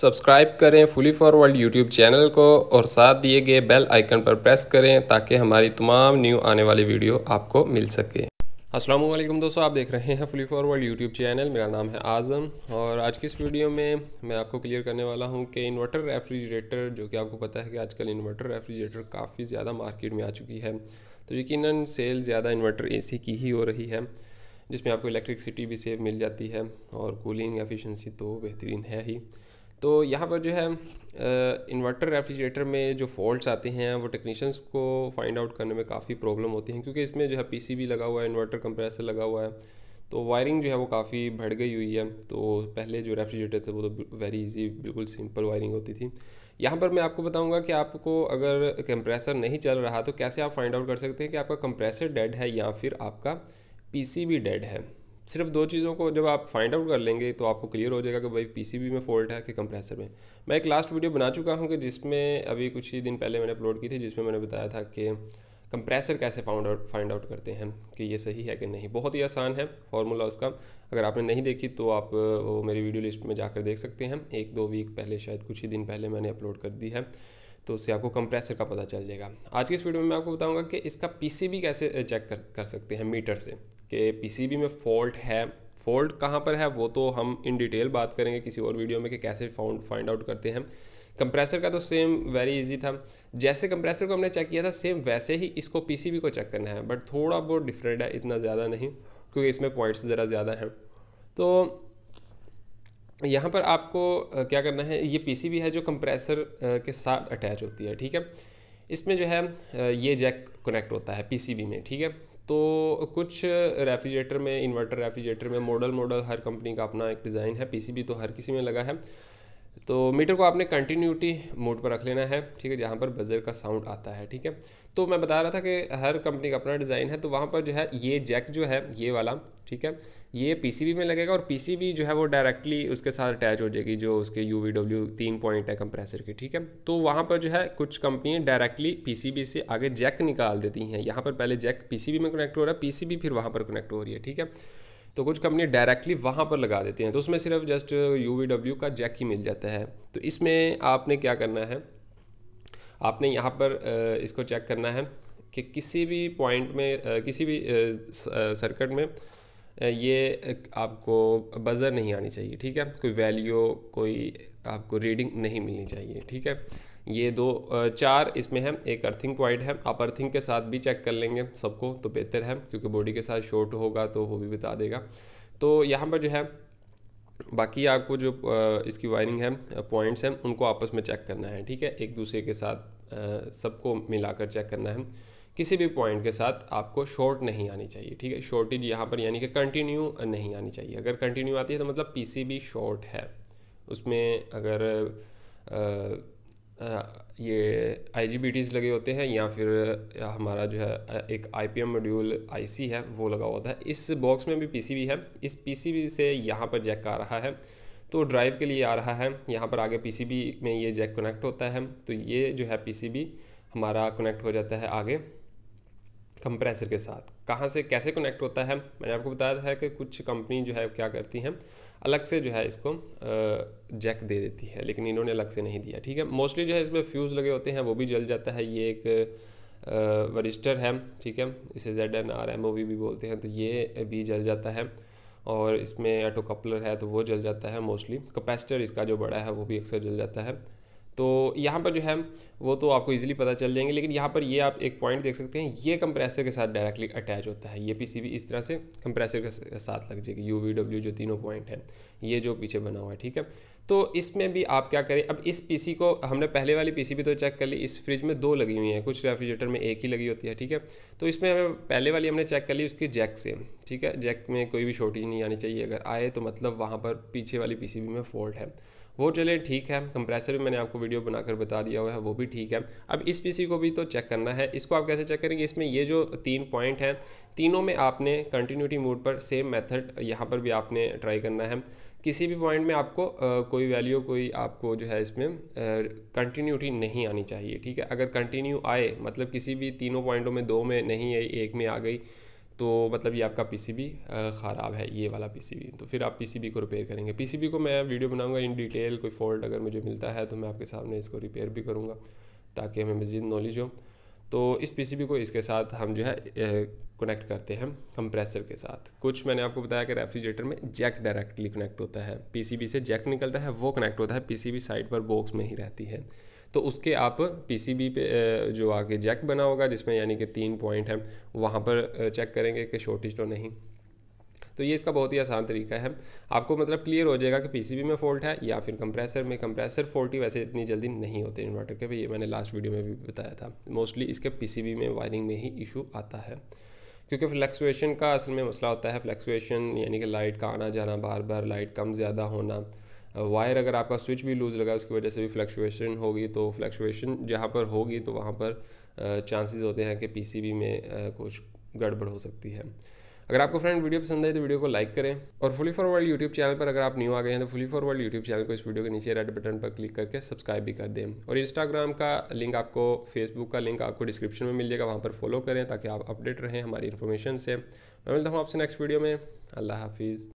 subscribe करें fully forward YouTube channel को और साथ दिए गए बेल आइकन पर प्रेस करें ताकि हमारी तमाम न्यू आने वाली वीडियो आपको मिल सके अस्सलाम वालेकुम दोस्तों आप देख रहे हैं फुली फॉरवर्ड यूट्यूब चैनल मेरा नाम है आज़म और आज की इस वीडियो में मैं आपको क्लियर करने वाला हूं कि इन्वर्टर रेफ्रिजरेटर जो कि आपको पता है कि आजकल इन्वर्टर रेफ्रिजरेटर काफ़ी ज़्यादा मार्केट में आ चुकी है तो यकीन सेल ज़्यादा इन्वर्टर सी की ही हो रही है जिसमें आपको इलेक्ट्रिकसिटी भी सेव मिल जाती है और कूलिंग एफिशेंसी तो बेहतरीन है ही तो यहाँ पर जो है इन्वर्टर रेफ्रिजरेटर में जो फॉल्ट्स आते हैं वो टेक्नीशियंस को फाइंड आउट करने में काफ़ी प्रॉब्लम होती है क्योंकि इसमें जो है पीसीबी लगा हुआ है इन्वर्टर कंप्रेसर लगा हुआ है तो वायरिंग जो है वो काफ़ी बढ़ गई हुई है तो पहले जो रेफ्रिजरेटर थे वो तो वेरी इजी बिल्कुल सिंपल वायरिंग होती थी यहाँ पर मैं आपको बताऊँगा कि आपको अगर कंप्रेसर नहीं चल रहा तो कैसे आप फाइंड आउट कर सकते हैं कि आपका कंप्रेसर डेड है या फिर आपका पीसीबी डेड है सिर्फ दो चीज़ों को जब आप फाइंड आउट कर लेंगे तो आपको क्लियर हो जाएगा कि भाई पीसीबी में फॉल्ट है कि कंप्रेसर में मैं एक लास्ट वीडियो बना चुका हूँ कि जिसमें अभी कुछ ही दिन पहले मैंने अपलोड की थी जिसमें मैंने बताया था कि कंप्रेसर कैसे फाउंड आउट फाइंड आउट करते हैं कि ये सही है कि नहीं बहुत ही आसान है फार्मूला उसका अगर आपने नहीं देखी तो आप वो मेरी वीडियो लिस्ट में जाकर देख सकते हैं एक दो वीक पहले शायद कुछ ही दिन पहले मैंने अपलोड कर दी है तो उससे आपको कंप्रेसर का पता चल जाएगा आज की इस वीडियो में मैं आपको बताऊंगा कि इसका पीसीबी कैसे चेक कर कर सकते हैं मीटर से कि पीसीबी में फॉल्ट है फॉल्ट कहाँ पर है वो तो हम इन डिटेल बात करेंगे किसी और वीडियो में कि कैसे फाउंड फाइंड आउट करते हैं कंप्रेसर का तो सेम वेरी इजी था जैसे कंप्रेसर को हमने चेक किया था सेम वैसे ही इसको पीसीबी को चेक करना है बट थोड़ा बहुत डिफरेंट है इतना ज़्यादा नहीं क्योंकि इसमें पॉइंट्स ज़रा ज़्यादा हैं तो यहाँ पर आपको क्या करना है ये पीसीबी है जो कंप्रेसर के साथ अटैच होती है ठीक है इसमें जो है ये जैक कनेक्ट होता है पीसीबी में ठीक है तो कुछ रेफ्रिजरेटर में इन्वर्टर रेफ्रिजरेटर में मॉडल मॉडल हर कंपनी का अपना एक डिज़ाइन है पीसीबी तो हर किसी में लगा है तो मीटर को आपने कंटिन्यूटी मोड पर रख लेना है ठीक है जहाँ पर बजर का साउंड आता है ठीक है तो मैं बता रहा था कि हर कंपनी का अपना डिज़ाइन है तो वहाँ पर जो है ये जैक जो है ये वाला ठीक है ये पीसीबी में लगेगा और पीसीबी जो है वो डायरेक्टली उसके साथ अटैच हो जाएगी जो उसके यू वी डब्ल्यू तीन पॉइंट है कंप्रेसर की ठीक है तो वहाँ पर जो है कुछ कंपनियाँ डायरेक्टली पीसीबी से आगे जैक निकाल देती हैं यहाँ पर पहले जैक पीसीबी में कनेक्ट हो रहा है पीसीबी फिर वहाँ पर कनेक्ट हो रही है ठीक है तो कुछ कंपनी डायरेक्टली वहाँ पर लगा देती हैं तो उसमें सिर्फ जस्ट यू का जैक ही मिल जाता है तो इसमें आपने क्या करना है आपने यहाँ पर इसको चेक करना है कि किसी भी पॉइंट में किसी भी सर्किट में ये आपको बज़र नहीं आनी चाहिए ठीक है कोई वैल्यू कोई आपको रीडिंग नहीं मिलनी चाहिए ठीक है ये दो चार इसमें है एक अर्थिंग पॉइंट है आप अर्थिंग के साथ भी चेक कर लेंगे सबको तो बेहतर है क्योंकि बॉडी के साथ शॉर्ट होगा तो वो भी बता देगा तो यहाँ पर जो है बाकी आपको जो इसकी वायरिंग है पॉइंट्स हैं उनको आपस में चेक करना है ठीक है एक दूसरे के साथ सबको मिलाकर चेक करना है किसी भी पॉइंट के साथ आपको शॉर्ट नहीं आनी चाहिए ठीक है शॉर्टेज यहाँ पर यानी कि कंटिन्यू नहीं आनी चाहिए अगर कंटिन्यू आती है तो मतलब पीसीबी शॉर्ट है उसमें अगर ये आई लगे होते हैं या फिर हमारा जो है एक आई पी एम मॉड्यूल आई है वो लगा हुआ था इस बॉक्स में भी पी सी बी है इस पी सी बी से यहाँ पर जैक आ रहा है तो ड्राइव के लिए आ रहा है यहाँ पर आगे पी सी बी में ये जैक कनेक्ट होता है तो ये जो है पी सी बी हमारा कनेक्ट हो जाता है आगे कंप्रेसर के साथ कहाँ से कैसे कनेक्ट होता है मैंने आपको बताया था कि कुछ कंपनी जो है क्या करती हैं अलग से जो है इसको जैक दे देती है लेकिन इन्होंने अलग से नहीं दिया ठीक है मोस्टली जो है इसमें फ्यूज़ लगे होते हैं वो भी जल जाता है ये एक वजिस्टर है ठीक है इसे Z N R M O V भी बोलते हैं तो ये भी जल जाता है और इसमें ऑटो कपलर है तो वो जल जाता है मोस्टली कैपेसिटर इसका जो बड़ा है वो भी अक्सर जल जाता है तो यहाँ पर जो है वो तो आपको इजीली पता चल जाएंगे लेकिन यहाँ पर ये आप एक पॉइंट देख सकते हैं ये कंप्रेसर के साथ डायरेक्टली अटैच होता है ये पीसीबी इस तरह से कंप्रेसर के साथ लग जाएगी यू वी डब्ल्यू जो तीनों पॉइंट हैं ये जो पीछे बना हुआ है ठीक है तो इसमें भी आप क्या करें अब इस पीसी को हमने पहले वाली पी भी तो चेक कर ली इस फ्रिज में दो लगी हुई हैं कुछ रेफ्रिजरेटर में एक ही लगी होती है ठीक है तो इसमें हमें पहले वाली हमने चेक कर ली उसकी जैक से ठीक है जैक में कोई भी शॉर्टेज नहीं आनी चाहिए अगर आए तो मतलब वहाँ पर पीछे वाली पीसीबी में फॉल्ट है वो चले ठीक है कंप्रेसर भी मैंने आपको वीडियो बनाकर बता दिया हुआ है वो भी ठीक है अब इस पीसी को भी तो चेक करना है इसको आप कैसे चेक करेंगे इसमें ये जो तीन पॉइंट हैं तीनों में आपने कंटिन्यूटी मोड पर सेम मेथड यहाँ पर भी आपने ट्राई करना है किसी भी पॉइंट में आपको आ, कोई वैल्यू कोई आपको जो है इसमें कंटिन्यूटी नहीं आनी चाहिए ठीक है अगर कंटिन्यू आए मतलब किसी भी तीनों पॉइंटों में दो में नहीं आई एक में आ गई तो मतलब ये आपका पीसीबी ख़राब है ये वाला पीसीबी तो फिर आप पीसीबी को रिपेयर करेंगे पीसीबी को मैं वीडियो बनाऊंगा इन डिटेल कोई फॉल्ट अगर मुझे मिलता है तो मैं आपके सामने इसको रिपेयर भी करूँगा ताकि हमें मज़ीद नॉलेज हो तो इस बी को इसके साथ हम जो है कनेक्ट करते हैं कंप्रेसर के साथ कुछ मैंने आपको बताया कि रेफ्रिजरेटर में जैक डायरेक्टली कनेक्ट होता है बी से जैक निकलता है वो कनेक्ट होता है बी साइड पर बॉक्स में ही रहती है तो उसके आप पीसीबी पे जो आगे जैक बना होगा जिसमें यानी कि तीन पॉइंट है वहाँ पर चेक करेंगे कि शॉर्टेज तो नहीं तो ये इसका बहुत ही आसान तरीका है आपको मतलब क्लियर हो जाएगा कि पीसीबी में फॉल्ट है या फिर कंप्रेसर में कंप्रेसर ही वैसे इतनी जल्दी नहीं होते इन्वर्टर के भी ये मैंने लास्ट वीडियो में भी बताया था मोस्टली इसके पीसीबी में वायरिंग में ही इशू आता है क्योंकि फ्लैक्सुएशन का असल में मसला होता है फ्लैक्सुएशन यानी कि लाइट का आना जाना बार बार लाइट कम ज़्यादा होना वायर अगर आपका स्विच भी लूज़ लगा उसकी वजह से भी फ्लक्चुएशन होगी तो फ्लक्चुएशन जहाँ पर होगी तो वहाँ पर चांसेस होते हैं कि पीसीबी में कुछ गड़बड़ हो सकती है अगर आपको फ्रेंड वीडियो पसंद आए तो वीडियो को लाइक करें और fully for world YouTube channel पर अगर आप न्यू आ गए हैं तो fully for world YouTube channel को इस वीडियो के नीचे रेड बटन पर क्लिक करके सब्सक्राइब भी कर दें और इंस्टाग्राम का लिंक आपको फेसबुक का लिंक आपको डिस्क्रिप्शन में मिल जाएगा वहाँ पर फॉलो करें ताकि आप अपडेट रहें हमारी इन्फॉर्मेशन से मैं मिलता हूँ आपसे नेक्स्ट वीडियो में अल्लाह हाफिज़